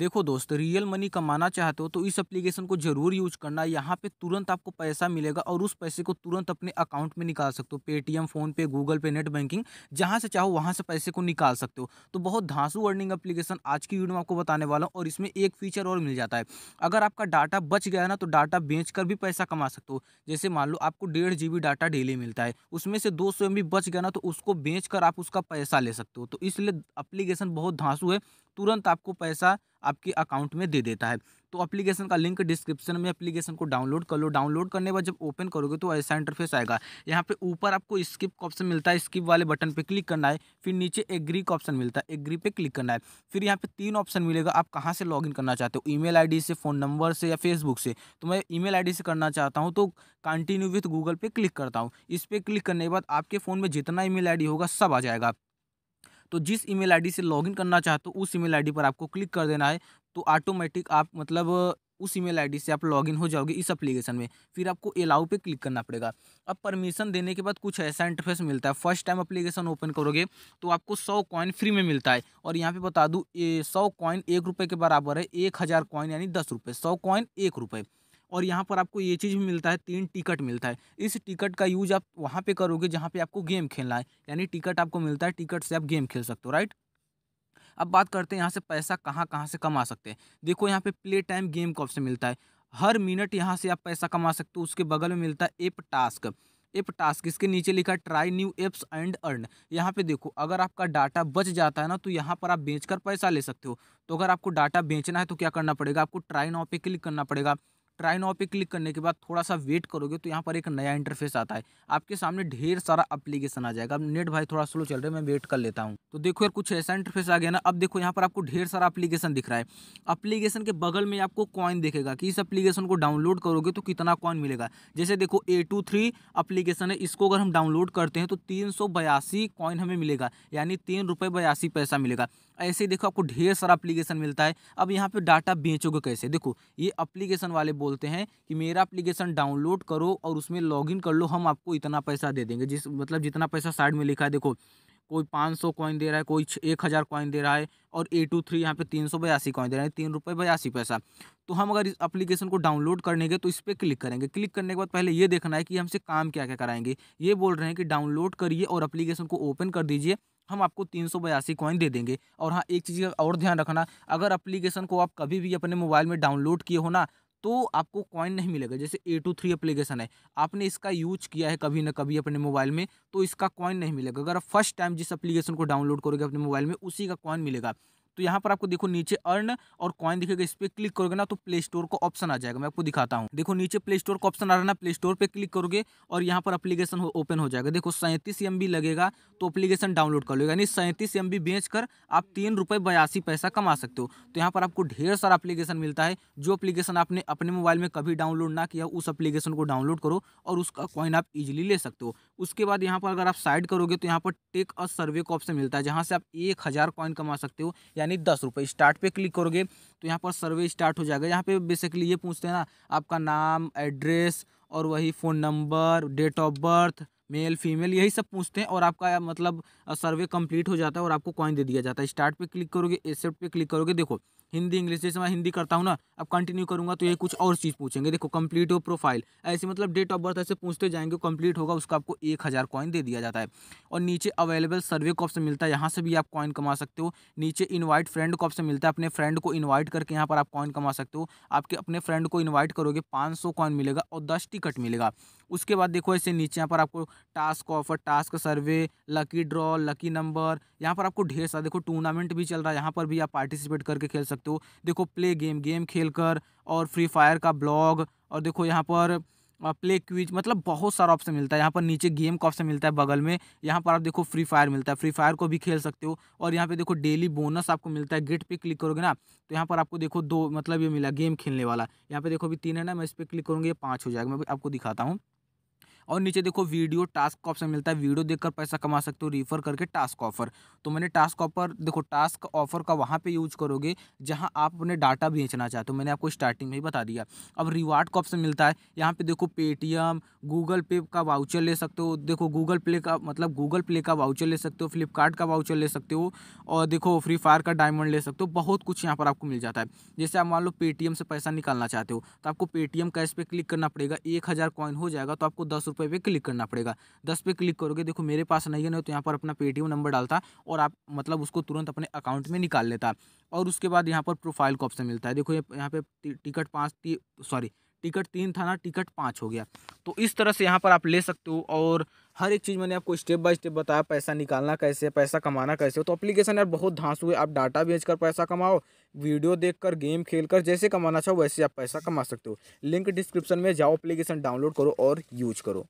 देखो दोस्त real money कमाना चाहते हो तो इस एप्लीकेशन को जरूर यूज करना यहाँ पे तुरंत आपको पैसा मिलेगा और उस पैसे को तुरंत अपने अकाउंट में निकाल सकते हो Paytm PhonePe Google Pay net banking जहाँ से चाहो वहाँ से पैसे को निकाल सकते हो तो बहुत धांसू अर्निंग एप्लीकेशन आज की वीडियो में आपको बताने वाला हूँ और इसमें एक फीचर और मिल जाता है अगर आपका डाटा बच गया ना तो डाटा बेच भी पैसा कमा सकते हो जैसे मान लो आपको डेढ़ जी डाटा डेली मिलता है उसमें से दो सौ बच गया ना तो उसको बेच आप उसका पैसा ले सकते हो तो इसलिए अप्लीकेशन बहुत धांसू है तुरंत आपको पैसा आपके अकाउंट में दे देता है तो एप्लीकेशन का लिंक डिस्क्रिप्शन में एप्लीकेशन को डाउनलोड कर लो डाउनलोड करने के बाद जब ओपन करोगे तो ऐसा इंटरफेस आएगा यहाँ पे ऊपर आपको स्किप का ऑप्शन मिलता है स्किप वाले बटन पे क्लिक करना है फिर नीचे एग्री का ऑप्शन मिलता है एग्री पे क्लिक करना है फिर यहाँ पे तीन ऑप्शन मिलेगा आप कहाँ से लॉग करना चाहते हो ई मेल से फ़ोन नंबर से या फेसबुक से तो मैं ई मेल से करना चाहता हूँ तो कंटिन्यू विथ गूगल पे क्लिक करता हूँ इस पर क्लिक करने के बाद आपके फ़ोन में जितना ई मेल होगा सब आ जाएगा तो जिस ईमेल आईडी से लॉगिन करना चाहते हो उस ईमेल आईडी पर आपको क्लिक कर देना है तो ऑटोमेटिक आप मतलब उस ईमेल आईडी से आप लॉगिन हो जाओगे इस एप्लीकेशन में फिर आपको अलाउ पे क्लिक करना पड़ेगा अब परमिशन देने के बाद कुछ ऐसा इंटरफेस मिलता है फर्स्ट टाइम एप्लीकेशन ओपन करोगे तो आपको सौ कॉइन फ्री में मिलता है और यहाँ पे बता दूँ सौ कॉइन एक रुपये के बराबर है एक हज़ार कॉइन यानी दस रुपये सौ कॉइन एक रुपये और यहाँ पर आपको ये चीज़ भी मिलता है तीन टिकट मिलता है इस टिकट का यूज आप वहाँ पे करोगे जहाँ पे आपको गेम खेलना है यानी टिकट आपको मिलता है टिकट से आप गेम खेल सकते हो राइट अब बात करते हैं यहाँ से पैसा कहाँ कहाँ से कमा सकते हैं देखो यहाँ पे प्ले टाइम गेम का ऑप्शन मिलता है हर मिनट यहाँ से आप पैसा कमा सकते हो उसके बगल में मिलता है एप टास्क एप टास्क इसके नीचे लिखा है try new apps and earn यहाँ पे देखो अगर आपका डाटा बच जाता है ना तो यहाँ पर आप बेचकर पैसा ले सकते हो तो अगर आपको डाटा बेचना है तो क्या करना पड़ेगा आपको ट्राई नाव पे क्लिक करना पड़ेगा क्राई पे क्लिक करने के बाद थोड़ा सा वेट करोगे तो यहाँ पर एक नया इंटरफेस आता है आपके सामने ढेर सारा अप्लीकेशन आ जाएगा अब नेट भाई थोड़ा स्लो चल रहा है मैं वेट कर लेता हूँ तो देखो यार कुछ ऐसा इंटरफेस आ गया ना अब देखो यहाँ पर आपको ढेर सारा अप्लीकेशन दिख रहा है अप्लीकेशन के बगल में आपको कॉइन देखेगा कि इस अप्लीकेशन को डाउनलोड करोगे तो कितना कॉइन मिलेगा जैसे देखो ए टू थ्री अप्लीकेशन है इसको अगर हम डाउनलोड करते हैं तो तीन सौ बयासी कॉइन हमें मिलेगा यानी तीन रुपये बयासी पैसा मिलेगा ऐसे देखो आपको ढेर सारा अप्लीकेशन मिलता है अब यहाँ पर डाटा बेचोगे कैसे देखो ये अप्लीकेशन वाले बोल बोलते हैं कि मेरा एप्लीकेशन डाउनलोड करो और उसमें लॉगिन कर लो हम आपको इतना पैसा दे देंगे जिस मतलब जितना पैसा साइड में लिखा है देखो कोई 500 सौ कॉइन दे रहा है कोई एक हज़ार कॉइन दे रहा है और ए टू थ्री यहाँ पे तीन सौ बयासी कॉइन दे रहा है तीन रुपये बयासी पैसा तो हम अगर इस एप्लीकेशन को डाउनलोड करने के तो इस पर क्लिक करेंगे क्लिक करने के बाद पहले ये देखना है कि हमसे काम क्या क्या कराएंगे ये बोल रहे हैं कि डाउनलोड करिए और अप्लीकेशन को ओपन कर दीजिए हम आपको तीन सौ बयासी कॉइन दे देंगे और हाँ एक चीज़ का और ध्यान रखना अगर अप्लीकेशन को आप कभी भी अपने मोबाइल में डाउनलोड किए हो ना तो आपको कॉइन नहीं मिलेगा जैसे ए टू थ्री अप्लीकेशन है आपने इसका यूज किया है कभी ना कभी अपने मोबाइल में तो इसका कॉइन नहीं मिलेगा अगर आप फर्स्ट टाइम जिस अप्लीकेशन को डाउनलोड करोगे अपने मोबाइल में उसी का कॉइन मिलेगा तो यहाँ पर आपको देखो नीचे अर्न और कॉइन दिखेगा इस पर क्लिक करोगे ना तो प्ले स्टोर का ऑप्शन आ जाएगा मैं आपको दिखाता हूँ देखो नीचे प्ले स्टोर का ऑप्शन आ रहा है प्ले स्टोर पर क्लिक करोगे और यहाँ पर अपलीकेशन ओपन हो जाएगा देखो सैंतीस एम लगेगा तो अपलीकेशन डाउनलोड कर लो यानी सैंतीस एम बेच कर आप तीन रुपये बयासी पैसा कमा सकते हो तो यहाँ पर आपको ढेर सारा अप्लीकेशन मिलता है जो अपलीकेशन आपने अपने मोबाइल में कभी डाउनलोड ना किया उस अपलीकेशन को डाउनलोड करो और उसका कॉइन आप इजिली ले सकते हो उसके बाद यहाँ पर अगर आप साइड करोगे तो यहाँ पर टेक अ सर्वे का ऑप्शन मिलता है जहाँ से आप एक हज़ार कॉइन कमा सकते हो यानी दस रुपये स्टार्ट पे क्लिक करोगे तो यहाँ पर सर्वे स्टार्ट हो जाएगा यहाँ पे बेसिकली ये पूछते हैं ना आपका नाम एड्रेस और वही phone number date of birth male female यही सब पूछते हैं और आपका मतलब सर्वे कंप्लीट हो जाता है और आपको कॉइन दे दिया जाता है स्टार्ट पे क्लिक करोगे एक्सेप्ट पे क्लिक करोगे देखो हिंदी इंग्लिश जैसे मैं हिंदी करता हूँ ना अब कंटिन्यू करूँगा तो ये कुछ और चीज़ पूछेंगे देखो कंप्लीट हो प्रोफाइल ऐसे मतलब डेट ऑफ बर्थ ऐसे पूछते जाएंगे कंप्लीट होगा उसका आपको एक हज़ार कॉइन दे दिया जाता है और नीचे अवेलेबल सर्वे का ऑप्शन मिलता है यहाँ से भी आप कॉइन कमा सकते हो नीचे इन्वाइट फ्रेंड का ऑप्शन मिलता है अपने फ्रेंड को इन्वाइट करके यहाँ पर आप कॉइन कमा सकते हो आपके अपने फ्रेंड को इन्वाइट करोगे पाँच सौ कॉइन मिलेगा और दस टिकट मिलेगा उसके बाद देखो ऐसे नीचे यहाँ पर आपको task offer task survey lucky draw lucky number यहाँ पर आपको ढेर सारा देखो टूर्नामेंट भी चल रहा है यहाँ पर भी आप पार्टिसिपेट करके खेल सकते हो देखो प्ले गेम गेम खेल कर और फ्री फायर का ब्लॉग और देखो यहाँ पर प्ले क्विज मतलब बहुत सारा ऑप्शन मिलता है यहाँ पर नीचे गेम का ऑप्शन मिलता है बगल में यहाँ पर आप देखो फ्री फायर मिलता है फ्री फायर को भी खेल सकते हो और यहाँ पे देखो डेली बोनस आपको मिलता है गेट पे क्लिक करोगे ना तो यहाँ पर आपको देखो दो मतलब ये मिला गेम खेलने वाला यहाँ पे देखो अभी तीन है ना मैं इस पर क्लिक करूँगी ये पाँच हो जाएगा मैं आपको दिखाता हूँ और नीचे देखो वीडियो टास्क का ऑप्शन मिलता है वीडियो देखकर पैसा कमा सकते हो रिफर करके टास्क ऑफर तो मैंने टास्क ऑफर देखो टास्क ऑफर का वहाँ पर यूज करोगे जहाँ आप अपने डाटा बेचना चाहते हो मैंने आपको स्टार्टिंग में ही बता दिया अब रिवार्ड का ऑप्शन मिलता है यहाँ पर देखो पेटीएम गूगल पे का वाउचर ले सकते हो देखो गूगल प्ले का मतलब गूगल प्ले का वाउचर ले सकते हो फ्लिपकार्ट का वाउचर ले सकते हो और देखो फ्री फायर का डायमंड ले सकते हो बहुत कुछ यहाँ पर आपको मिल जाता है जैसे आप मान लो पेटीएम से पैसा निकालना चाहते हो तो आपको पेटीएम कैश पे क्लिक करना पड़ेगा एक हज़ार कॉइन हो जाएगा तो आपको दस रुपये पे क्लिक करना पड़ेगा दस पे क्लिक करोगे देखो मेरे पास नहीं है ना तो यहाँ पर अपना पेटीएम नंबर डालता और आप मतलब उसको तुरंत अपने अकाउंट में निकाल लेता और उसके बाद यहाँ पर प्रोफाइल का ऑप्शन मिलता है देखो यहाँ पे टिकट पाँच सॉरी टिकट तीन था ना टिकट पाँच हो गया तो इस तरह से यहाँ पर आप ले सकते हो और हर एक चीज़ मैंने आपको स्टेप बाय स्टेप बताया पैसा निकालना कैसे पैसा कमाना कैसे हो तो अप्लीकेशन यार बहुत धांस हुए आप डाटा बेच कर पैसा कमाओ वीडियो देखकर गेम खेलकर जैसे कमाना चाहो वैसे आप पैसा कमा सकते हो लिंक डिस्क्रिप्शन में जाओ अप्लीकेशन डाउनलोड करो और यूज करो